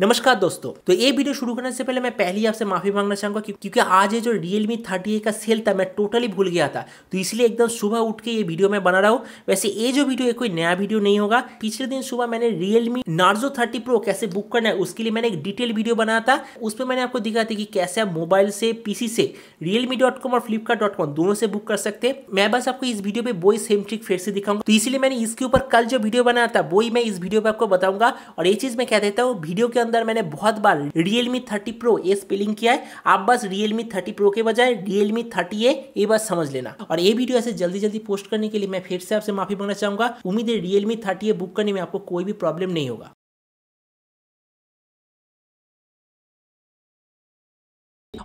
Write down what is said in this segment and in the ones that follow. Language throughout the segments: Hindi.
नमस्कार दोस्तों तो ये वीडियो शुरू करने से पहले मैं पहली आपसे माफी मांगना चाहूंगा क्योंकि आज ये जो रियलमी थर्टी का सेल था मैं टोटली भूल गया था तो इसलिए एकदम सुबह उठ के ये वीडियो मैं बना रहा हूँ वैसे ये जो वीडियो कोई नया वीडियो नहीं होगा पिछले दिन सुबह मैंने रियलमी नार्जो थर्टी प्रो कैसे बुक करना है उसके लिए मैंने एक डिटेल वीडियो बनाया था उस पर मैंने आपको दिखाया था कि कैसे आप मोबाइल से पीसी से रियलमी डॉट कॉम और फ्लिपकार्ट डॉट कॉम दोनों से बुक कर सकते हैं मैं बस आपको इस वीडियो पे वो सेम ट्रिक फिर से दिखाऊंगा तो इसलिए मैंने इसके ऊपर कल जो वीडियो बनाया था वही मैं इस वीडियो पर आपको बताऊंगा और ये चीज मैं कह देता हूँ वीडियो के अंदर मैंने बहुत बार Realme thirty pro a spelling किया है आप बस रियलमी थर्टी प्रो के बजाय रियलमी थर्टी ए ये बस समझ लेना और ये वीडियो ऐसे जल्दी जल्दी पोस्ट करने के लिए मैं फिर से आपसे माफी मांगना चाहूंगा उम्मीद है रियलमी थर्टी ए बुक करने में आपको कोई भी प्रॉब्लम नहीं होगा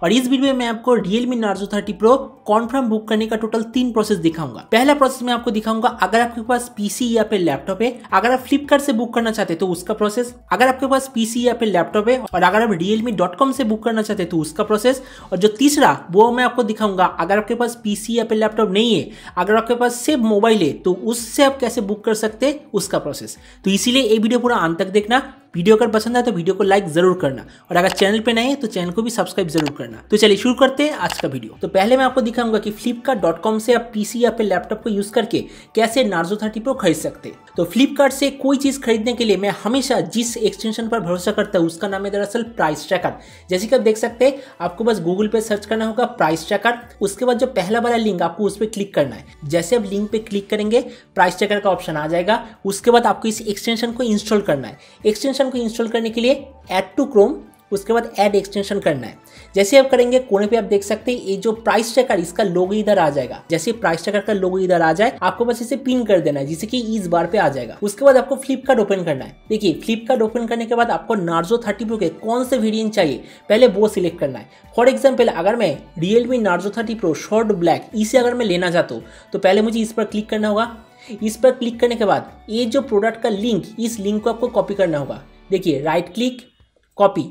और इस वीडियो में आपको Realme Narzo thirty pro confirm book करने का टोटल तीन प्रोसेस दिखाऊंगा पहला प्रोसेस मैं आपको दिखाऊंगा अगर आपके पास पीसी या फिर लैपटॉप है अगर आप फ्लिपकार्ट से बुक करना चाहते तो उसका प्रोसेस अगर आपके पास पीसी या फिर लैपटॉप है और अगर आप रियलमी से बुक करना चाहते तो उसका प्रोसेस और जो तीसरा वो मैं आपको दिखाऊंगा अगर आपके पास पीसी या फिर लैपटॉप नहीं है अगर आपके पास सिर्फ मोबाइल है तो उससे आप कैसे बुक कर सकते उसका प्रोसेस तो इसीलिए ये वीडियो पूरा अंत तक देखना वीडियो अगर पसंद आए तो वीडियो को लाइक जरूर करना और अगर चैनल पर नए है तो चैनल को भी सब्सक्राइब जरूर करना तो चलिए शुरू करते हैं आज का वीडियो तो पहले मैं आपको दिखाऊंगा कि फ्लिपकार्ट से आप पीसी या फिर लैपटॉप को यूज करके कैसे नार्जो थर्टी प्रो खरीद सकते तो फ्लिपकार्ट से कोई चीज़ खरीदने के लिए मैं हमेशा जिस एक्सटेंशन पर भरोसा करता हूँ उसका नाम है दरअसल प्राइस ट्रैकर जैसे कि आप देख सकते हैं आपको बस गूगल पे सर्च करना होगा प्राइस ट्रैकर उसके बाद जो पहला वाला लिंक आपको उस पर क्लिक करना है जैसे आप लिंक पे क्लिक करेंगे प्राइस ट्रैकर का ऑप्शन आ जाएगा उसके बाद आपको इस एक्सटेंशन को इंस्टॉल करना है एक्सटेंशन को इंस्टॉल करने के लिए एड टू क्रोम उसके बाद ऐड एक्सटेंशन करना है जैसे आप करेंगे कोने पे आप देख सकते हैं ये जो प्राइस चेकर इसका लोगो इधर आ जाएगा जैसे प्राइस चेकर का लोगो इधर आ जाए आपको बस इसे पिन कर देना है जिससे कि इस बार पे आ जाएगा उसके बाद आपको फ्लिपकार्ट ओपन करना है देखिए फ्लिपकार्ट ओपन करने के बाद आपको नार्जो थर्टी प्रो के कौन से वेरियंट चाहिए पहले वो सिलेक्ट करना है फॉर एग्जाम्पल अगर मैं Realme Narzo thirty pro short black इसे अगर मैं लेना चाहता हूँ तो पहले मुझे इस पर क्लिक करना होगा इस पर क्लिक करने के बाद ये जो प्रोडक्ट का लिंक इस लिंक को आपको कॉपी करना होगा देखिए राइट क्लिक कॉपी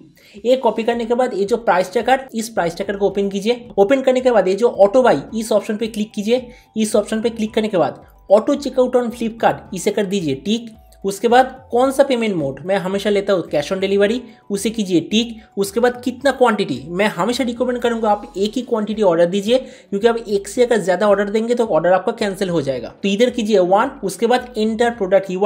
ये कॉपी करने के बाद ये जो प्राइस ट्रैकर इस प्राइस ट्रैकर को ओपन कीजिए ओपन करने के बाद ये जो ऑटो बाई इस ऑप्शन पे क्लिक कीजिए इस ऑप्शन पे क्लिक करने के बाद ऑटो चेकआउट ऑन फ्लिपकार्ट इसे कर दीजिए टिक उसके बाद कौन सा पेमेंट मोड मैं हमेशा लेता हूँ कैश ऑन डिलीवरी उसे कीजिए टिक उसके बाद कितना क्वांटिटी मैं हमेशा रिकमेंड करूँगा आप एक ही क्वांटिटी ऑर्डर दीजिए क्योंकि आप एक से अगर ज़्यादा ऑर्डर देंगे तो ऑर्डर आपका कैंसिल हो जाएगा तो इधर कीजिए वन उसके बाद एंटर प्रोडक्ट यू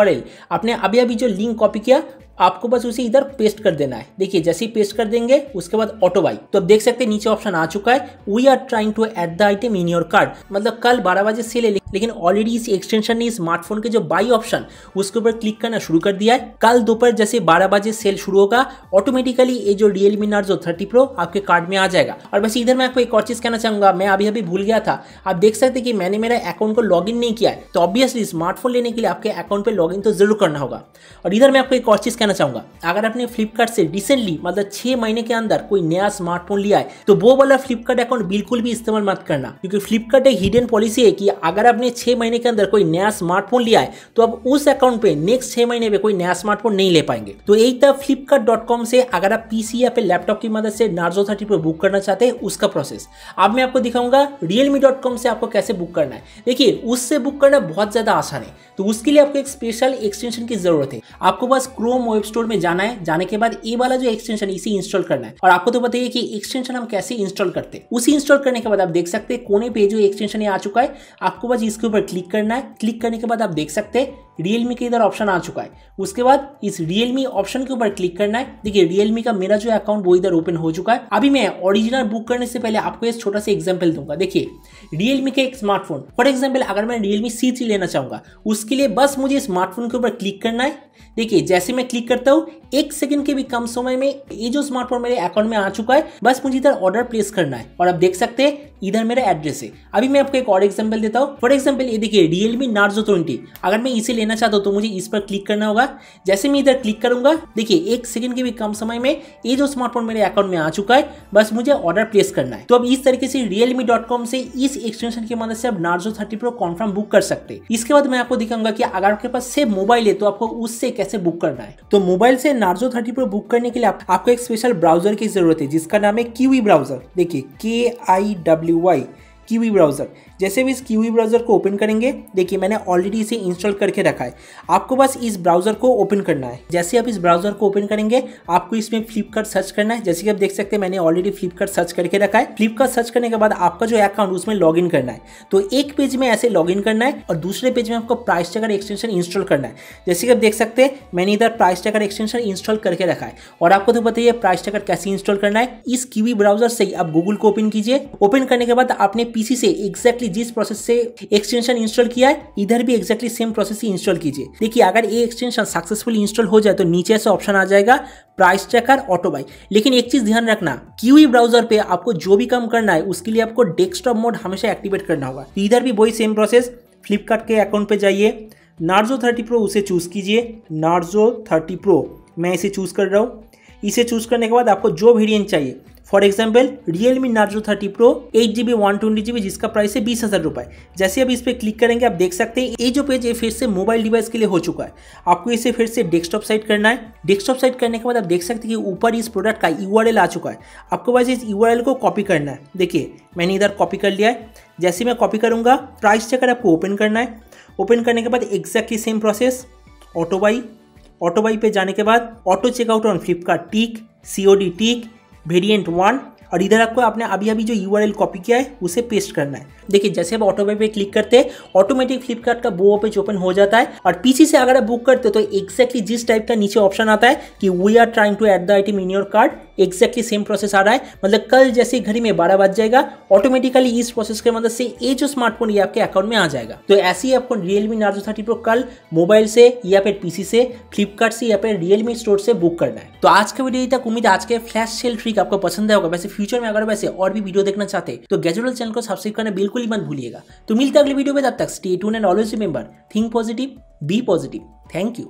आपने अभी अभी जो लिंक कॉपी किया आपको बस उसे इधर पेस्ट कर देना है देखिए जैसे ही पेस्ट कर देंगे उसके बाद ऑटो बाई तो आप देख सकते हैं नीचे ऑप्शन आ चुका है we are trying to add the item in your cart मतलब कल बारह बजे से ले लेकिन ऑलरेडी इस एक्सटेंशन ने स्मार्टफोन के जो बाई ऑप्शन उसके ऊपर क्लिक करना शुरू कर दिया है कल दोपहर जैसे बारह बजे सेल शुरू होगा ऑटोमेटिकली ये जो रियलमी नार्जो थर्टी प्रो आपके कार्ड में आ जाएगा और बस इधर मैं आपको एक और चीज कहना चाहूंगा मैं अभी अभी भूल गया था आप देख सकते कि मैंने मेरा अकाउंट को लॉग नहीं किया है तो ऑब्वियसली स्मार्टफोन लेने के लिए आपके अकाउंट पर लॉग तो जरूर करना होगा और इधर मैं आपको एक और चीज कहना चाहूंगा अगर आपने फ्लिपकार्ट से रिसेंटली मतलब छह महीने के अंदर कोई नया स्मार्टफोन लिया है तो वो वाला फ्लिपकार्ट अकाउंट बिल्कुल भी इस्तेमाल मत करना क्योंकि फ्लिपकार्ट एक हिडन पॉलिसी है कि अगर आपने छह महीने के अंदर कोई नया स्मार्टफोन लिया है तो आप उस अकाउंट पे नेक्स्ट छह महीने में कोई नया स्मार्टफोन नहीं ले पाएंगे तो यही था फ्लिपकार्ट से अगर आप पीसी या फिर लैपटॉप की मदद से नार्जो थर्टी प्रो बुक करना चाहते हैं उसका प्रोसेस अब मैं आपको दिखाऊंगा रियलमी से आपको कैसे बुक करना है देखिए उससे बुक करना बहुत ज्यादा आसान है तो उसके लिए आपको एक स्पेशल एक्सटेंशन की जरूरत है आपको पास क्रोम वेब स्टोर में जाना है जाने के बाद ये वाला जो एक्सटेंशन इसे इंस्टॉल करना है और आपको तो बताइए कि एक्सटेंशन हम कैसे इंस्टॉल करते हैं उसी इंस्टॉल करने के बाद आप देख सकते हैं कोने पे जो एक्सटेंशन आ चुका है आपको बस इसके ऊपर क्लिक करना है क्लिक करने के बाद आप देख सकते हैं Realme के इधर ऑप्शन आ चुका है उसके बाद इस Realme ऑप्शन के ऊपर क्लिक करना है देखिए Realme का मेरा जो अकाउंट वो इधर ओपन हो चुका है अभी मैं ओरिजिनल बुक करने से पहले आपको एक छोटा सा एग्जांपल दूंगा देखिए Realme का एक स्मार्टफोन फॉर एग्जांपल अगर मैं Realme C3 लेना चाहूंगा उसके लिए बस मुझे स्मार्टफोन के ऊपर क्लिक करना है देखिए जैसे मैं क्लिक क्लिक करता हूँ एक सेकंड के भी कम समय में ये जो स्मार्टफोन मेरे अकाउंट में आ चुका है बस मुझे इधर ऑर्डर प्लेस करना है और आप देख सकते हैं इधर मेरा एड्रेस है अभी मैं आपको एक और एग्जांपल देता हूँ फॉर एग्जांपल ये देखिए रियलमी नार्जो ट्वेंटी अगर मैं इसे लेना चाहता हूँ तो मुझे इस पर क्लिक करना होगा जैसे मैं इधर क्लिक करूंगा देखिए एक सेकंड के भी कम समय में ये जो स्मार्टफोन मेरे अकाउंट में आ चुका है बस मुझे ऑर्डर प्लेस करना है तो अब इस तरीके से रियलमी से इस एक्सटेंशन की मदद से आप Narzo thirty pro confirm book कर सकते हैं इसके बाद मैं आपको दिखाऊंगा कि अगर आपके पास से मोबाइल है तो आपको उससे कैसे बुक करना है तो तो मोबाइल से नार्जो थर्टी प्रो बुक करने के लिए आप, आपको एक स्पेशल ब्राउजर की जरूरत है जिसका नाम है कीवी ब्राउजर देखिए K I W Y Kiwi browser जैसे भी इस कीवी ब्राउज़र को ओपन करेंगे देखिए मैंने ऑलरेडी इसे इंस्टॉल करके रखा है आपको बस इस ब्राउज़र को ओपन करना है जैसे आप इस ब्राउज़र को ओपन करेंगे आपको इसमें फ्लिपकार्ट सर्च करना है जैसे कि आप देख सकते हैं मैंने ऑलरेडी फ्लिपकार्ट सर्च करके रखा है फ्लिपकार्ट सर्च करने के बाद आपका जो अकाउंट उसमें लॉग करना है तो एक पेज में ऐसे लॉग करना है और दूसरे पेज में आपको प्राइस टेकर एक्सटेंशन इंस्टॉल करना है जैसे कि आप देख सकते हैं मैंने इधर प्राइस टेकर एक्सटेंशन इंस्टॉल करके रखा है और आपको तो बताइए प्राइस टेकर कैसे इंस्टॉल करना है इस क्यूवी ब्राउजर से ही आप गूगल को ओपन कीजिए ओपन करने के बाद आपने पीसी से एक्जैक्टली एग्जैक्टली जिस प्रोसेस से एक्सटेंशन इंस्टॉल किया है इधर भी एक्जैक्टली सेम प्रोसेस ही इंस्टॉल कीजिए देखिए अगर ये एक्सटेंशन सक्सेसफुली इंस्टॉल हो जाए तो नीचे से ऑप्शन आ जाएगा प्राइस ट्रैकर ऑटो बाई लेकिन एक चीज ध्यान रखना क्यूई ब्राउजर पे आपको जो भी काम करना है उसके लिए आपको डेस्कटॉप मोड हमेशा एक्टिवेट करना होगा इधर भी वही सेम प्रोसेस फ्लिपकार्ट के अकाउंट पे जाइए नार्जो थर्टी प्रो उसे चूज कीजिए नार्जो थर्टी प्रो मैं इसे चूज कर रहा हूँ इसे चूज करने के बाद आपको जो वेरियंट चाहिए for example Realme Narzo thirty pro eight GB one twenty GB जिसका प्राइस है बीस हज़ार रुपये जैसे अब इस पर क्लिक करेंगे आप देख सकते हैं ये जो पेज है फिर से मोबाइल डिवाइस के लिए हो चुका है आपको इसे फिर से डेस्कटॉप साइट करना है डेस्कटॉप साइट करने के बाद आप देख सकते हैं कि ऊपर इस प्रोडक्ट का यू आ चुका है आपको बस इस यू को कॉपी करना है देखिए मैंने इधर कॉपी कर लिया है जैसे मैं कॉपी करूँगा प्राइस चेकर आपको ओपन करना है ओपन करने के बाद exactly same process auto buy auto buy पे जाने के बाद auto checkout on Flipkart tick C O D tick variant 1 और इधर आपको आपने अभी अभी जो यू आर कॉपी किया है उसे पेस्ट करना है देखिए जैसे आप ऑटोपे पे क्लिक करते हैं ऑटोमेटिक फ्लिपकार्ट का वो पेज ओपन हो जाता है और पीसी से अगर आप बुक करते हो तो एक्जैक्टली जिस टाइप का नीचे ऑप्शन आता है कि we are trying to add the item in your cart exactly same process आ रहा है मतलब कल जैसे घड़ी में बारह बज जाएगा ऑटोमेटिकली इस प्रोसेस के मदद मतलब से ये जो स्मार्टफोन ये आपके अकाउंट में आ जाएगा तो ऐसे ही आपको रियलमी नार्जो थर्टी प्रो कल मोबाइल से या फिर पीसी से फ्लिपकार्ट से या फिर रियलमी स्टोर से बुक करना है तो आज का वीडियो तक उम्मीद आज के फ्लैश सेल ट्रिक आपको पसंद है वैसे फ्यूचर में अगर वैसे और भी वीडियो देखना चाहते तो गैजुअल चैनल को सब्सक्राइब करना बिल्कुल ही मत भूलिएगा तो मिलते अगले वीडियो में तब तक stay tuned and always remember think positive be positive thank you